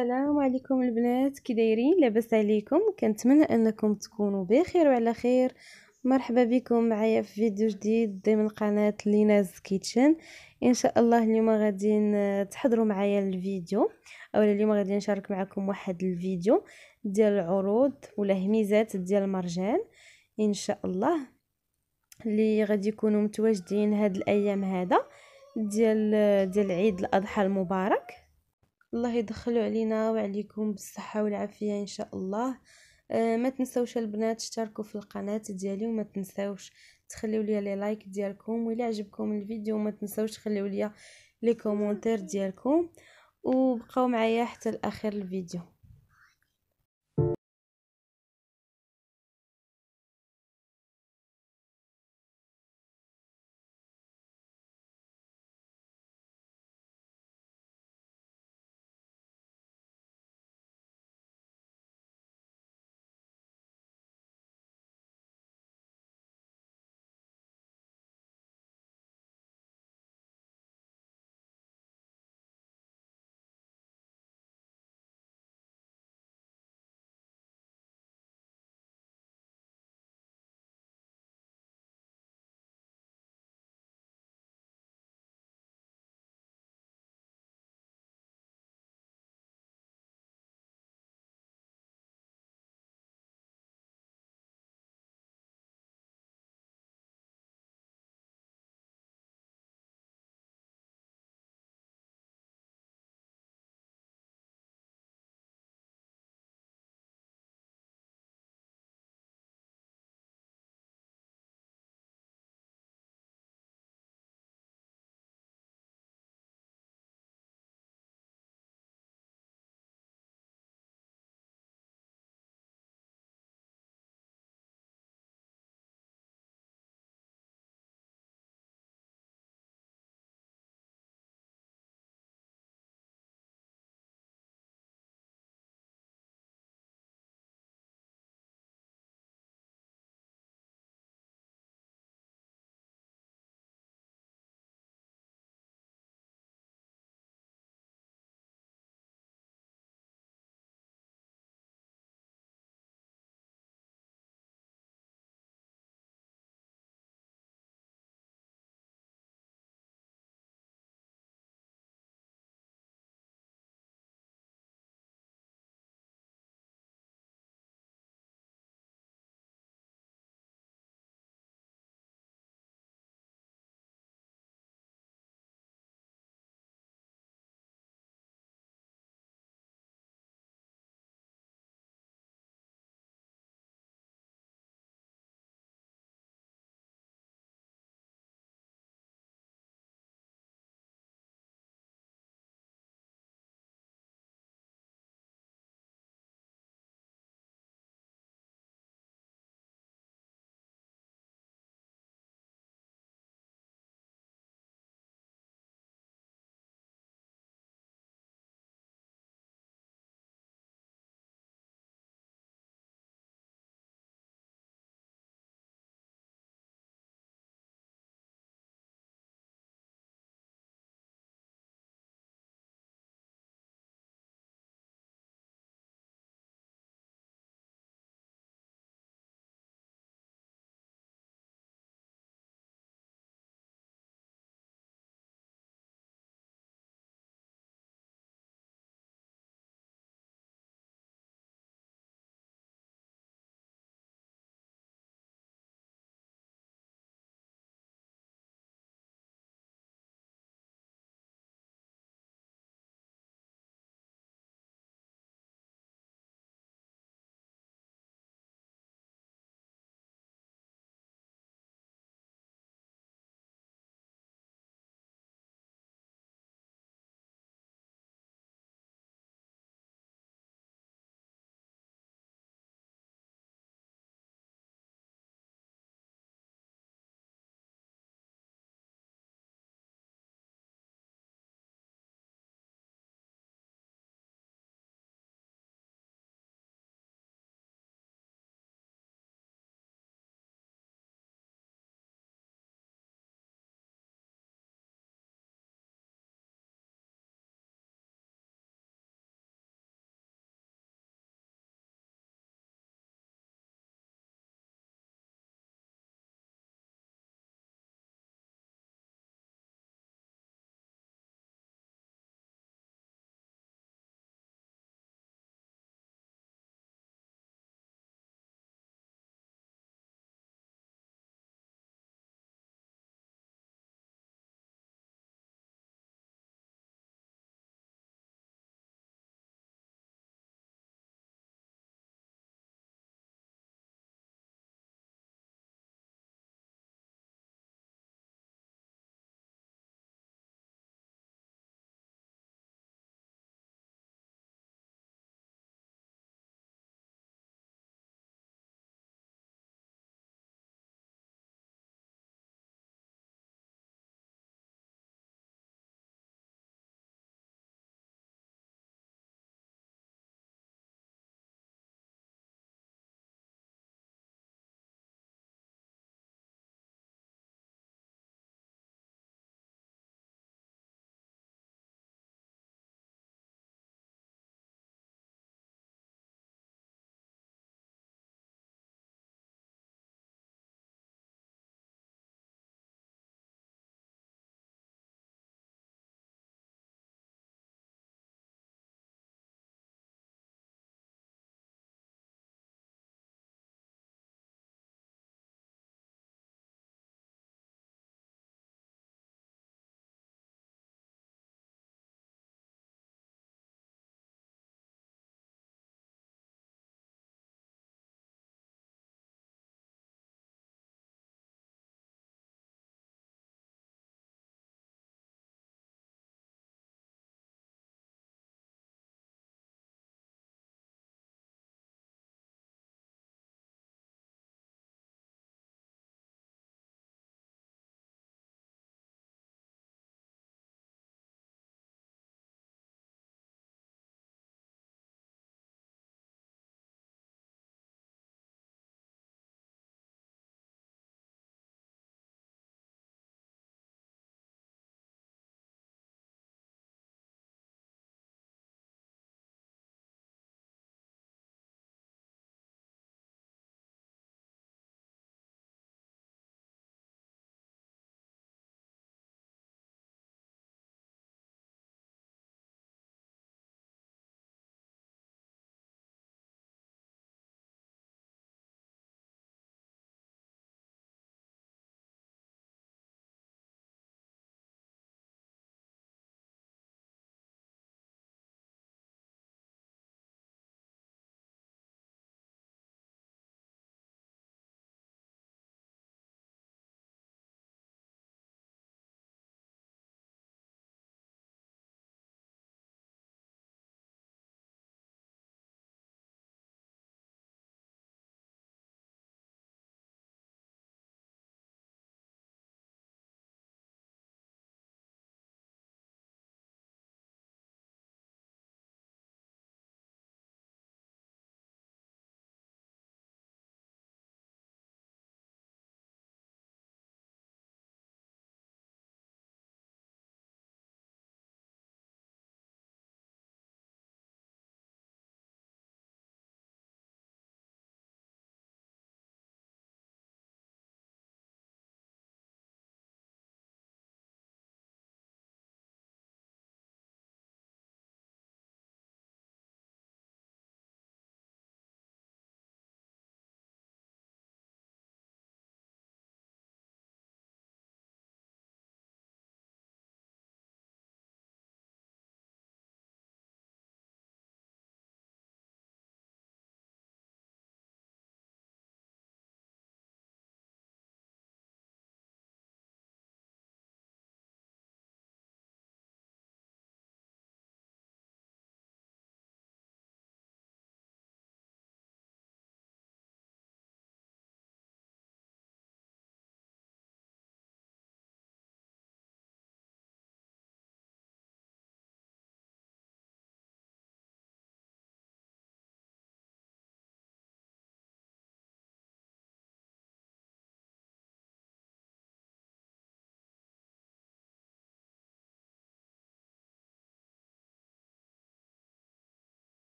السلام عليكم البنات كي دايرين لاباس عليكم كنتمنى انكم تكونوا بخير وعلى خير مرحبا بكم معايا في فيديو جديد ضمن قناه ليناز كيتشن ان شاء الله اليوم غادي تحضروا معايا الفيديو اولا اليوم غادي نشارك معكم واحد الفيديو ديال العروض ولا هميزات ديال المرجان ان شاء الله اللي غادي يكونوا متواجدين هاد الايام هذا ديال ديال عيد الاضحى المبارك الله يدخلوا علينا وعليكم بالصحه والعافيه ان شاء الله آه، ما تنسوش البنات تشتركوا في القناه ديالي وما تنسوش تخليو لي لايك ديالكم ولا عجبكم الفيديو وما تنسوش تخليو لي لي كومونتير ديالكم وبقوا معايا حتى الاخير الفيديو